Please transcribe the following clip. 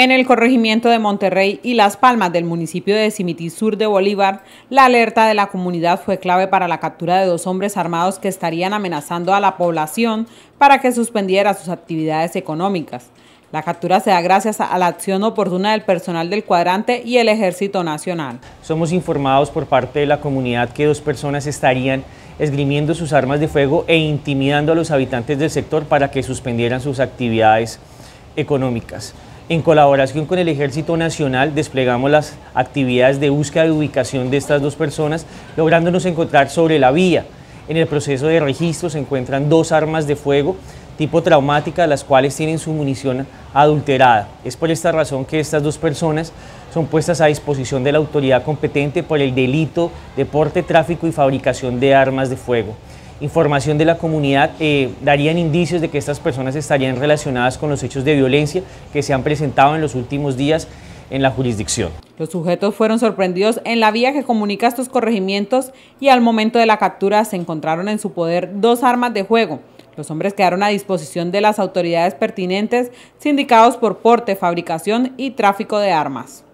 En el corregimiento de Monterrey y Las Palmas del municipio de Cimití Sur de Bolívar, la alerta de la comunidad fue clave para la captura de dos hombres armados que estarían amenazando a la población para que suspendiera sus actividades económicas. La captura se da gracias a la acción oportuna del personal del cuadrante y el Ejército Nacional. Somos informados por parte de la comunidad que dos personas estarían esgrimiendo sus armas de fuego e intimidando a los habitantes del sector para que suspendieran sus actividades económicas. En colaboración con el Ejército Nacional desplegamos las actividades de búsqueda y ubicación de estas dos personas, lográndonos encontrar sobre la vía. En el proceso de registro se encuentran dos armas de fuego tipo traumática, las cuales tienen su munición adulterada. Es por esta razón que estas dos personas son puestas a disposición de la autoridad competente por el delito de porte, tráfico y fabricación de armas de fuego información de la comunidad eh, darían indicios de que estas personas estarían relacionadas con los hechos de violencia que se han presentado en los últimos días en la jurisdicción. Los sujetos fueron sorprendidos en la vía que comunica estos corregimientos y al momento de la captura se encontraron en su poder dos armas de juego. Los hombres quedaron a disposición de las autoridades pertinentes sindicados por porte, fabricación y tráfico de armas.